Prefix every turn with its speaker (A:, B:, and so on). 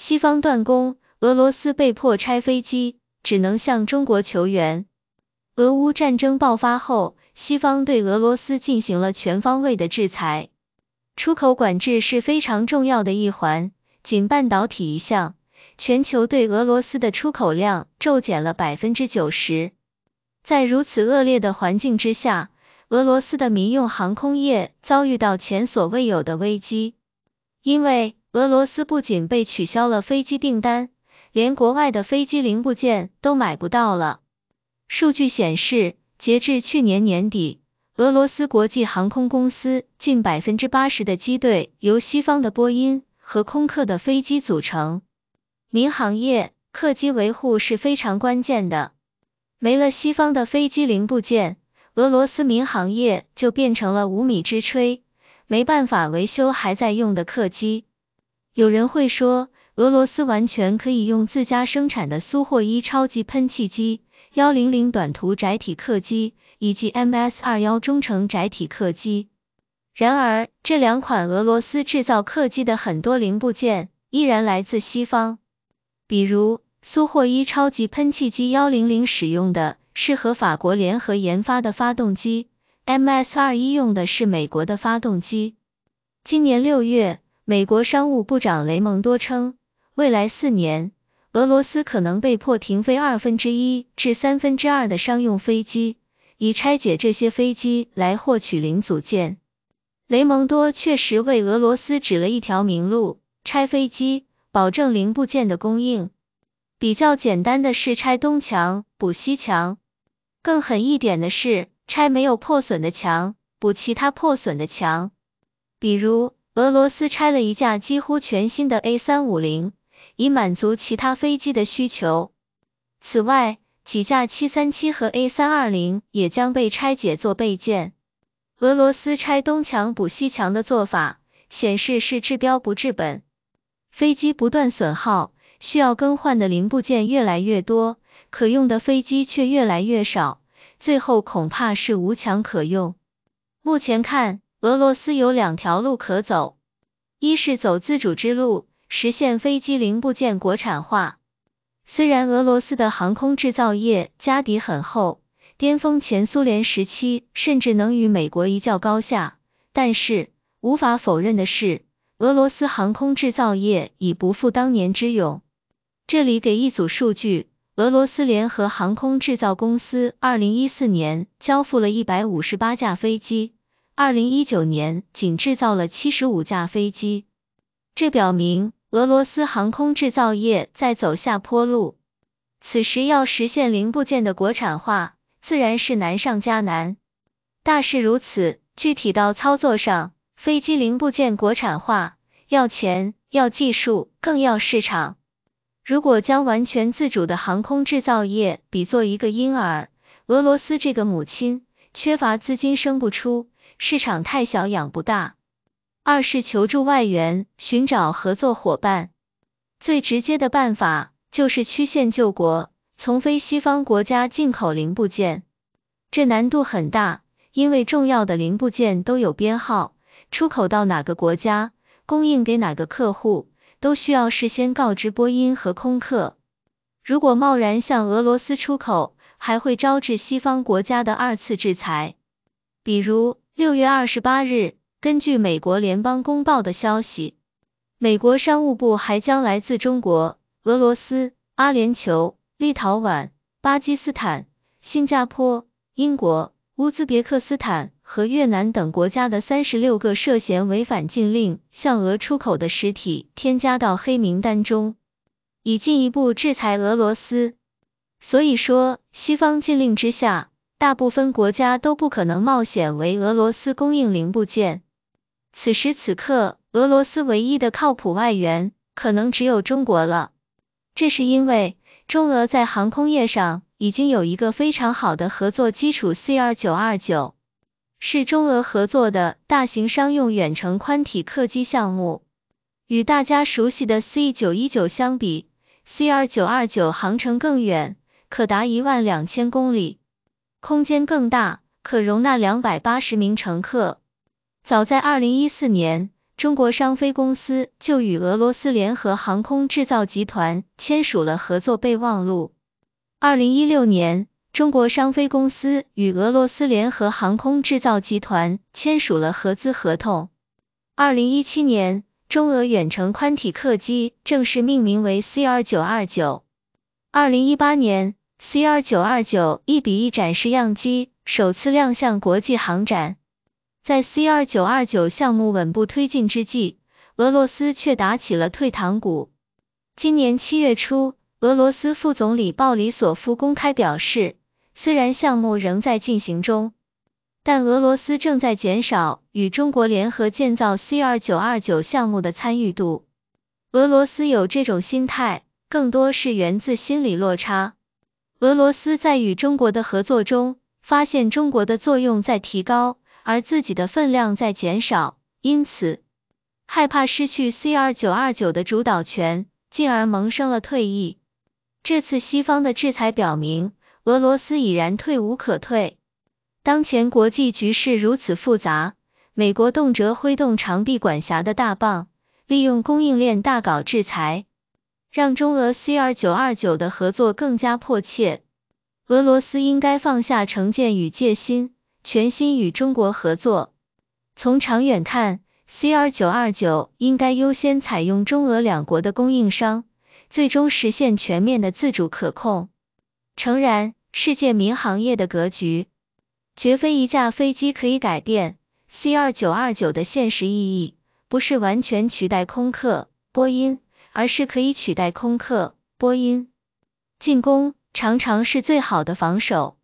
A: 西方断供，俄罗斯被迫拆飞机，只能向中国求援。俄乌战争爆发后，西方对俄罗斯进行了全方位的制裁，出口管制是非常重要的一环。仅半导体一项，全球对俄罗斯的出口量骤减了百分之九十。在如此恶劣的环境之下，俄罗斯的民用航空业遭遇到前所未有的危机，因为。俄罗斯不仅被取消了飞机订单，连国外的飞机零部件都买不到了。数据显示，截至去年年底，俄罗斯国际航空公司近百分之八十的机队由西方的波音和空客的飞机组成。民航业客机维护是非常关键的，没了西方的飞机零部件，俄罗斯民航业就变成了无米之炊，没办法维修还在用的客机。有人会说，俄罗斯完全可以用自家生产的苏霍伊超级喷气机幺零零短途窄体客机以及 MS 二幺中程窄体客机。然而，这两款俄罗斯制造客机的很多零部件依然来自西方，比如苏霍伊超级喷气机幺零零使用的是和法国联合研发的发动机，MS 二一用的是美国的发动机。今年六月。美国商务部长雷蒙多称，未来四年，俄罗斯可能被迫停飞二分之一至三分之二的商用飞机，以拆解这些飞机来获取零组件。雷蒙多确实为俄罗斯指了一条明路：拆飞机，保证零部件的供应。比较简单的是拆东墙补西墙，更狠一点的是拆没有破损的墙补其他破损的墙，比如。俄罗斯拆了一架几乎全新的 A350，以满足其他飞机的需求。此外，几架737和 A320 也将被拆解做备件。俄罗斯拆东墙补西墙的做法，显示是治标不治本。飞机不断损耗，需要更换的零部件越来越多，可用的飞机却越来越少，最后恐怕是无墙可用。目前看。俄罗斯有两条路可走，一是走自主之路，实现飞机零部件国产化。虽然俄罗斯的航空制造业家底很厚，巅峰前苏联时期甚至能与美国一较高下，但是无法否认的是，俄罗斯航空制造业已不复当年之勇。这里给一组数据：俄罗斯联合航空制造公司二零一四年交付了一百五十八架飞机。二零一九年仅制造了七十五架飞机，这表明俄罗斯航空制造业在走下坡路。此时要实现零部件的国产化，自然是难上加难。大势如此，具体到操作上，飞机零部件国产化要钱、要技术，更要市场。如果将完全自主的航空制造业比作一个婴儿，俄罗斯这个母亲缺乏资金，生不出。市场太小，养不大。二是求助外援，寻找合作伙伴。最直接的办法就是曲线救国，从非西方国家进口零部件。这难度很大，因为重要的零部件都有编号，出口到哪个国家，供应给哪个客户，都需要事先告知波音和空客。如果贸然向俄罗斯出口，还会招致西方国家的二次制裁，比如。六月二十八日，根据美国联邦公报的消息，美国商务部还将来自中国、俄罗斯、阿联酋、立陶宛、巴基斯坦、新加坡、英国、乌兹别克斯坦和越南等国家的三十六个涉嫌违反禁令向俄出口的实体添加到黑名单中，以进一步制裁俄罗斯。所以说，西方禁令之下。大部分国家都不可能冒险为俄罗斯供应零部件。此时此刻，俄罗斯唯一的靠谱外援可能只有中国了。这是因为，中俄在航空业上已经有一个非常好的合作基础，C929 是中俄合作的大型商用远程宽体客机项目。与大家熟悉的 C919 相比，C929 航程更远，可达一万两千公里。空间更大，可容纳两百八十名乘客。早在二零一四年，中国商飞公司就与俄罗斯联合航空制造集团签署了合作备忘录。二零一六年，中国商飞公司与俄罗斯联合航空制造集团签署了合资合同。二零一七年，中俄远程宽体客机正式命名为 CR929。二零一八年。C929 1:1展示样机首次亮相国际航展，在 C929 项目稳步推进之际，俄罗斯却打起了退堂鼓。今年七月初，俄罗斯副总理鲍里索夫公开表示，虽然项目仍在进行中，但俄罗斯正在减少与中国联合建造 C929 项目的参与度。俄罗斯有这种心态，更多是源自心理落差。俄罗斯在与中国的合作中，发现中国的作用在提高，而自己的分量在减少，因此害怕失去 C R 九二九的主导权，进而萌生了退役。这次西方的制裁表明，俄罗斯已然退无可退。当前国际局势如此复杂，美国动辄挥动长臂管辖的大棒，利用供应链大搞制裁。让中俄 CR929 的合作更加迫切。俄罗斯应该放下成见与戒心，全心与中国合作。从长远看，CR929 应该优先采用中俄两国的供应商，最终实现全面的自主可控。诚然，世界民航业的格局绝非一架飞机可以改变。CR929 的现实意义不是完全取代空客、波音。而是可以取代空客、波音。进攻常常是最好的防守。